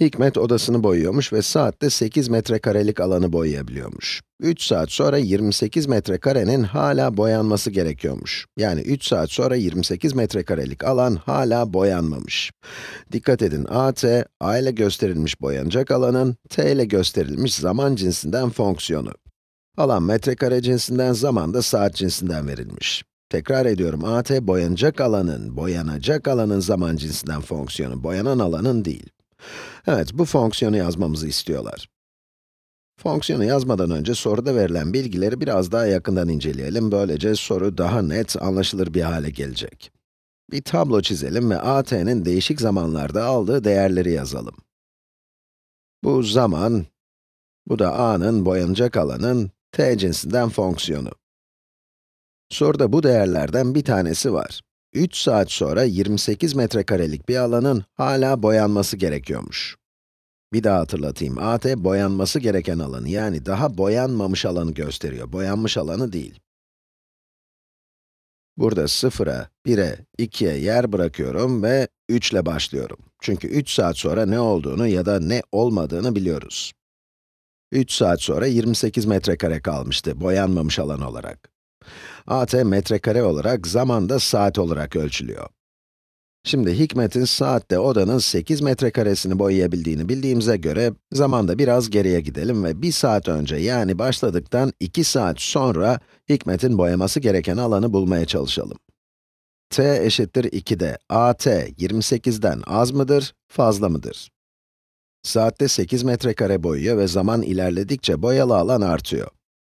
Hikmet odasını boyuyormuş ve saatte 8 metrekarelik alanı boyayabiliyormuş. 3 saat sonra 28 metrekarenin hala boyanması gerekiyormuş. Yani 3 saat sonra 28 metrekarelik alan hala boyanmamış. Dikkat edin, AT, A ile gösterilmiş boyanacak alanın, T ile gösterilmiş zaman cinsinden fonksiyonu. Alan metrekare cinsinden, zaman da saat cinsinden verilmiş. Tekrar ediyorum, AT boyanacak alanın, boyanacak alanın zaman cinsinden fonksiyonu, boyanan alanın değil. Evet, bu fonksiyonu yazmamızı istiyorlar. Fonksiyonu yazmadan önce soruda verilen bilgileri biraz daha yakından inceleyelim. Böylece soru daha net, anlaşılır bir hale gelecek. Bir tablo çizelim ve AT'nin değişik zamanlarda aldığı değerleri yazalım. Bu zaman, bu da A'nın boyanacak alanın t cinsinden fonksiyonu. Soruda bu değerlerden bir tanesi var. 3 saat sonra 28 metrekarelik bir alanın hala boyanması gerekiyormuş. Bir daha hatırlatayım, AT boyanması gereken alanı yani daha boyanmamış alanı gösteriyor, boyanmış alanı değil. Burada 0'a, 1'e, 2'ye yer bırakıyorum ve 3 ile başlıyorum. Çünkü 3 saat sonra ne olduğunu ya da ne olmadığını biliyoruz. 3 saat sonra 28 metrekare kalmıştı boyanmamış alan olarak at metrekare olarak, zaman da saat olarak ölçülüyor. Şimdi Hikmet'in saatte odanın 8 metrekaresini boyayabildiğini bildiğimize göre, zamanda biraz geriye gidelim ve 1 saat önce yani başladıktan 2 saat sonra Hikmet'in boyaması gereken alanı bulmaya çalışalım. t eşittir 2'de at 28'den az mıdır, fazla mıdır? Saatte 8 metrekare boyuyor ve zaman ilerledikçe boyalı alan artıyor.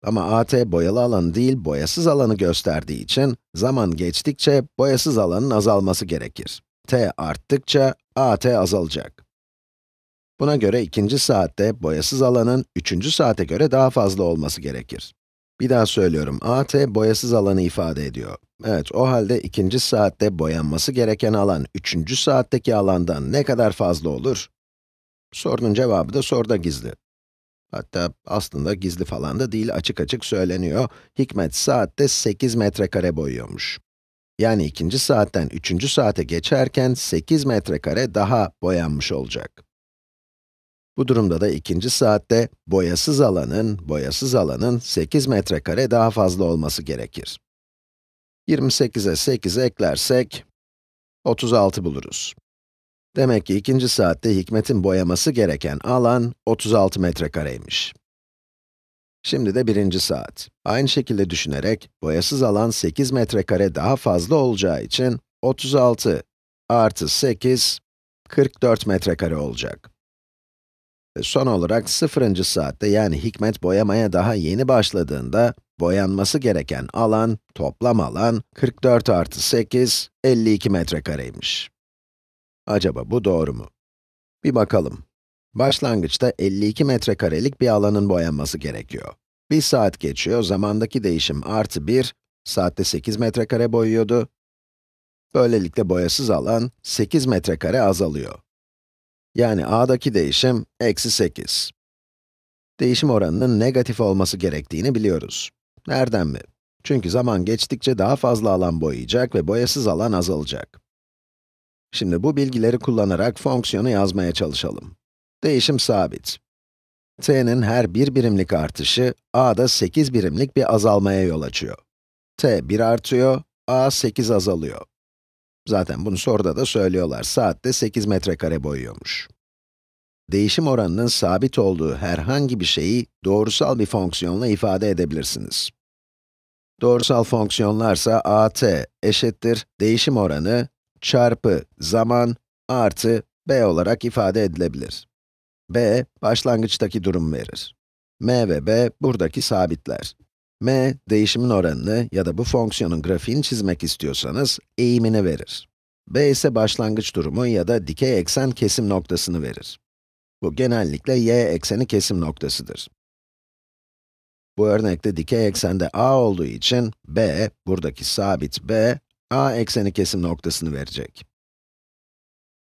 Ama AT boyalı alanı değil, boyasız alanı gösterdiği için, zaman geçtikçe boyasız alanın azalması gerekir. t arttıkça AT azalacak. Buna göre ikinci saatte boyasız alanın üçüncü saate göre daha fazla olması gerekir. Bir daha söylüyorum, AT boyasız alanı ifade ediyor. Evet, o halde ikinci saatte boyanması gereken alan, üçüncü saatteki alandan ne kadar fazla olur? Sorunun cevabı da soruda gizli. Hatta aslında gizli falan da değil, açık açık söyleniyor. Hikmet saatte 8 metrekare boyuyormuş. Yani ikinci saatten üçüncü saate geçerken 8 metrekare daha boyanmış olacak. Bu durumda da ikinci saatte boyasız alanın, boyasız alanın 8 metrekare daha fazla olması gerekir. 28'e 8 eklersek, 36 buluruz. Demek ki ikinci saatte Hikmet'in boyaması gereken alan 36 metrekareymiş. Şimdi de birinci saat. Aynı şekilde düşünerek, boyasız alan 8 metrekare daha fazla olacağı için 36 artı 8, 44 metrekare olacak. Ve son olarak sıfırıncı saatte yani Hikmet boyamaya daha yeni başladığında, boyanması gereken alan, toplam alan 44 artı 8, 52 metrekareymiş. Acaba bu doğru mu? Bir bakalım. Başlangıçta 52 metrekarelik bir alanın boyanması gerekiyor. Bir saat geçiyor, zamandaki değişim artı 1, saatte 8 metrekare boyuyordu. Böylelikle boyasız alan 8 metrekare azalıyor. Yani a'daki değişim eksi 8. Değişim oranının negatif olması gerektiğini biliyoruz. Nereden mi? Çünkü zaman geçtikçe daha fazla alan boyayacak ve boyasız alan azalacak. Şimdi bu bilgileri kullanarak fonksiyonu yazmaya çalışalım. Değişim sabit. t'nin her bir birimlik artışı, a'da 8 birimlik bir azalmaya yol açıyor. t 1 artıyor, a 8 azalıyor. Zaten bunu soruda da söylüyorlar, saatte 8 metrekare boyuyormuş. Değişim oranının sabit olduğu herhangi bir şeyi doğrusal bir fonksiyonla ifade edebilirsiniz. Doğrusal fonksiyonlarsa at eşittir değişim oranı çarpı zaman artı b olarak ifade edilebilir. b, başlangıçtaki durum verir. m ve b buradaki sabitler. m, değişimin oranını ya da bu fonksiyonun grafiğini çizmek istiyorsanız eğimini verir. b ise başlangıç durumu ya da dikey eksen kesim noktasını verir. Bu genellikle y ekseni kesim noktasıdır. Bu örnekte dikey eksende a olduğu için b, buradaki sabit b a ekseni kesim noktasını verecek.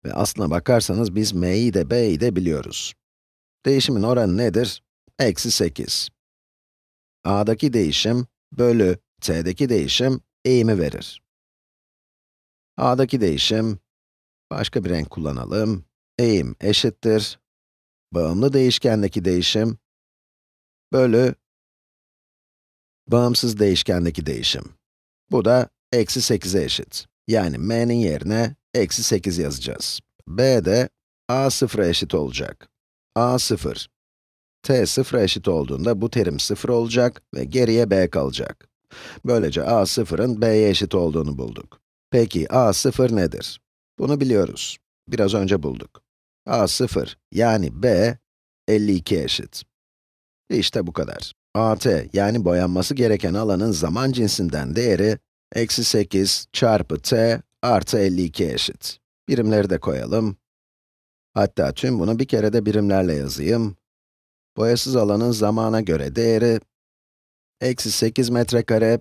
Ve aslına bakarsanız biz m'yi de b'yi de biliyoruz. Değişimin oranı nedir? Eksi 8. a'daki değişim bölü t'deki değişim eğimi verir. a'daki değişim, başka bir renk kullanalım, eğim eşittir, bağımlı değişkendeki değişim bölü bağımsız değişkendeki değişim. Bu da eksi 8'e eşit. Yani m'nin yerine eksi 8 yazacağız. b de a 0'a eşit olacak. a 0. t 0 eşit olduğunda bu terim 0 olacak ve geriye b kalacak. Böylece a 0'ın b'ye eşit olduğunu bulduk. Peki a 0 nedir? Bunu biliyoruz. Biraz önce bulduk. a 0 yani b 52 eşit. İşte bu kadar. at yani boyanması gereken alanın zaman cinsinden değeri Eksi 8 çarpı t artı 52 eşit. Birimleri de koyalım. Hatta tüm bunu bir kere de birimlerle yazayım. Boyasız alanın zamana göre değeri, eksi 8 metrekare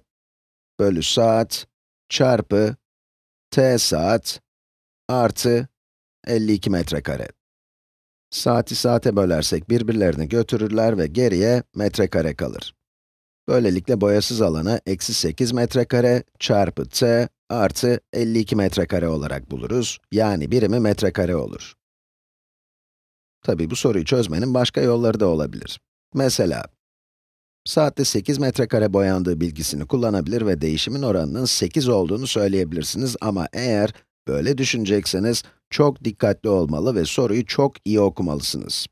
bölü saat çarpı t saat artı 52 metrekare. Saati saate bölersek birbirlerini götürürler ve geriye metrekare kalır. Böylelikle boyasız alanı eksi 8 metrekare çarpı t artı 52 metrekare olarak buluruz. Yani birimi metrekare olur. Tabii bu soruyu çözmenin başka yolları da olabilir. Mesela, saatte 8 metrekare boyandığı bilgisini kullanabilir ve değişimin oranının 8 olduğunu söyleyebilirsiniz ama eğer böyle düşünecekseniz, çok dikkatli olmalı ve soruyu çok iyi okumalısınız.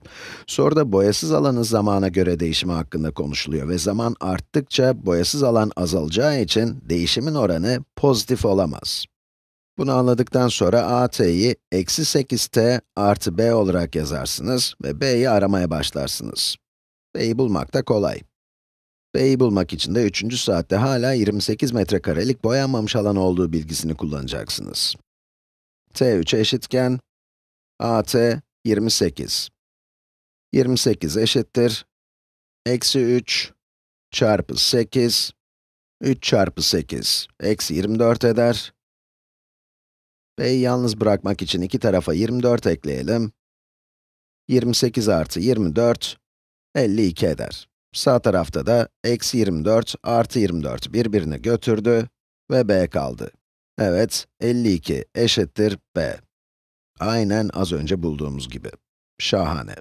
Soruda boyasız alanın zamana göre değişimi hakkında konuşuluyor ve zaman arttıkça boyasız alan azalacağı için değişimin oranı pozitif olamaz. Bunu anladıktan sonra at'yi eksi 8t artı b olarak yazarsınız ve b'yi aramaya başlarsınız. b'yi bulmak da kolay. B'yi bulmak için de 3. saatte hala 28 metrekarelik boyanmamış alan olduğu bilgisini kullanacaksınız t3 eşitken at 28. 28 eşittir. Eksi 3 çarpı 8. 3 çarpı 8 eksi 24 eder. B'yi yalnız bırakmak için iki tarafa 24 ekleyelim. 28 artı 24, 52 eder. Sağ tarafta da eksi 24 artı 24 birbirini götürdü ve b kaldı. Evet, 52 eşittir b. Aynen az önce bulduğumuz gibi. Şahane.